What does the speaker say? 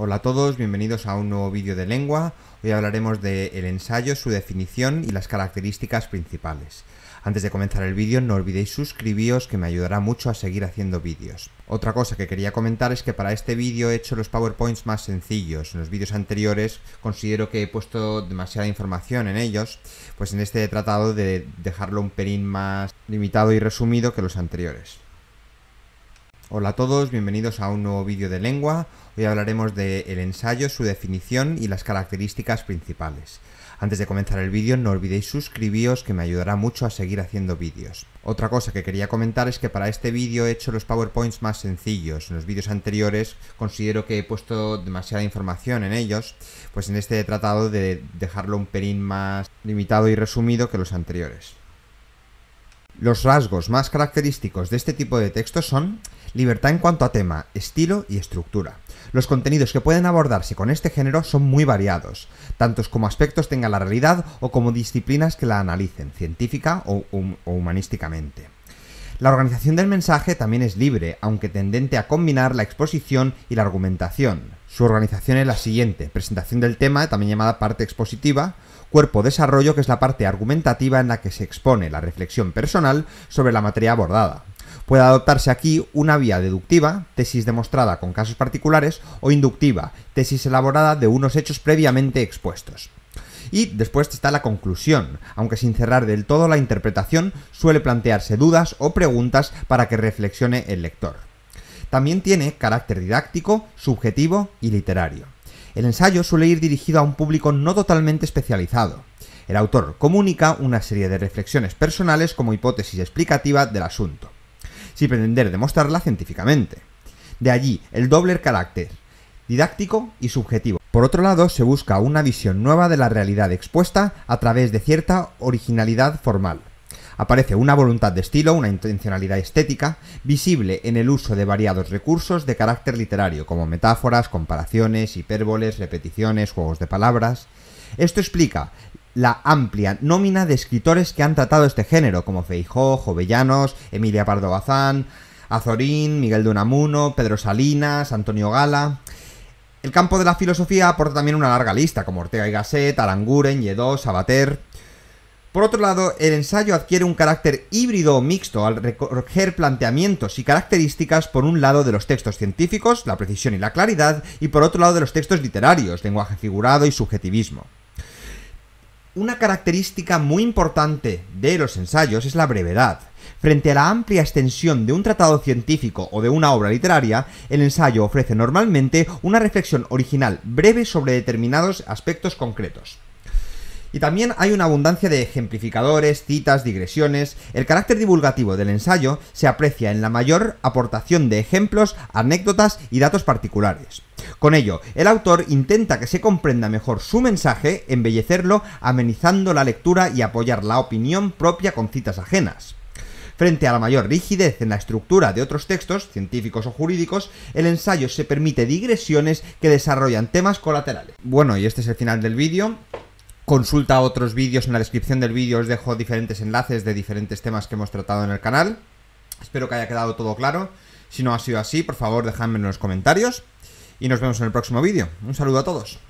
Hola a todos, bienvenidos a un nuevo vídeo de lengua. Hoy hablaremos del el ensayo, su definición y las características principales. Antes de comenzar el vídeo no olvidéis suscribiros que me ayudará mucho a seguir haciendo vídeos. Otra cosa que quería comentar es que para este vídeo he hecho los powerpoints más sencillos. En los vídeos anteriores considero que he puesto demasiada información en ellos, pues en este he tratado de dejarlo un pelín más limitado y resumido que los anteriores. Hola a todos, bienvenidos a un nuevo vídeo de lengua. Hoy hablaremos del el ensayo, su definición y las características principales. Antes de comenzar el vídeo no olvidéis suscribiros que me ayudará mucho a seguir haciendo vídeos. Otra cosa que quería comentar es que para este vídeo he hecho los powerpoints más sencillos. En los vídeos anteriores considero que he puesto demasiada información en ellos, pues en este he tratado de dejarlo un pelín más limitado y resumido que los anteriores. Los rasgos más característicos de este tipo de textos son libertad en cuanto a tema, estilo y estructura. Los contenidos que pueden abordarse con este género son muy variados, tantos como aspectos tenga la realidad o como disciplinas que la analicen, científica o humanísticamente. La organización del mensaje también es libre, aunque tendente a combinar la exposición y la argumentación. Su organización es la siguiente, presentación del tema, también llamada parte expositiva, cuerpo desarrollo, que es la parte argumentativa en la que se expone la reflexión personal sobre la materia abordada. Puede adoptarse aquí una vía deductiva, tesis demostrada con casos particulares, o inductiva, tesis elaborada de unos hechos previamente expuestos y después está la conclusión. Aunque sin cerrar del todo la interpretación, suele plantearse dudas o preguntas para que reflexione el lector. También tiene carácter didáctico, subjetivo y literario. El ensayo suele ir dirigido a un público no totalmente especializado. El autor comunica una serie de reflexiones personales como hipótesis explicativa del asunto, sin pretender demostrarla científicamente. De allí el doble carácter, didáctico y subjetivo. Por otro lado, se busca una visión nueva de la realidad expuesta a través de cierta originalidad formal. Aparece una voluntad de estilo, una intencionalidad estética, visible en el uso de variados recursos de carácter literario, como metáforas, comparaciones, hipérboles, repeticiones, juegos de palabras. Esto explica la amplia nómina de escritores que han tratado este género, como Feijó, Jovellanos, Emilia Pardo Bazán, Azorín, Miguel de Unamuno, Pedro Salinas, Antonio Gala. El campo de la filosofía aporta también una larga lista, como Ortega y Gasset, Aranguren, Yedó, Sabater. Por otro lado, el ensayo adquiere un carácter híbrido o mixto al recoger planteamientos y características por un lado de los textos científicos, la precisión y la claridad, y por otro lado de los textos literarios, lenguaje figurado y subjetivismo. Una característica muy importante de los ensayos es la brevedad. Frente a la amplia extensión de un tratado científico o de una obra literaria, el ensayo ofrece normalmente una reflexión original breve sobre determinados aspectos concretos. Y también hay una abundancia de ejemplificadores, citas, digresiones. El carácter divulgativo del ensayo se aprecia en la mayor aportación de ejemplos, anécdotas y datos particulares. Con ello, el autor intenta que se comprenda mejor su mensaje, embellecerlo, amenizando la lectura y apoyar la opinión propia con citas ajenas. Frente a la mayor rigidez en la estructura de otros textos, científicos o jurídicos, el ensayo se permite digresiones que desarrollan temas colaterales. Bueno, y este es el final del vídeo. Consulta otros vídeos, en la descripción del vídeo os dejo diferentes enlaces de diferentes temas que hemos tratado en el canal. Espero que haya quedado todo claro. Si no ha sido así, por favor dejadme en los comentarios. Y nos vemos en el próximo vídeo. Un saludo a todos.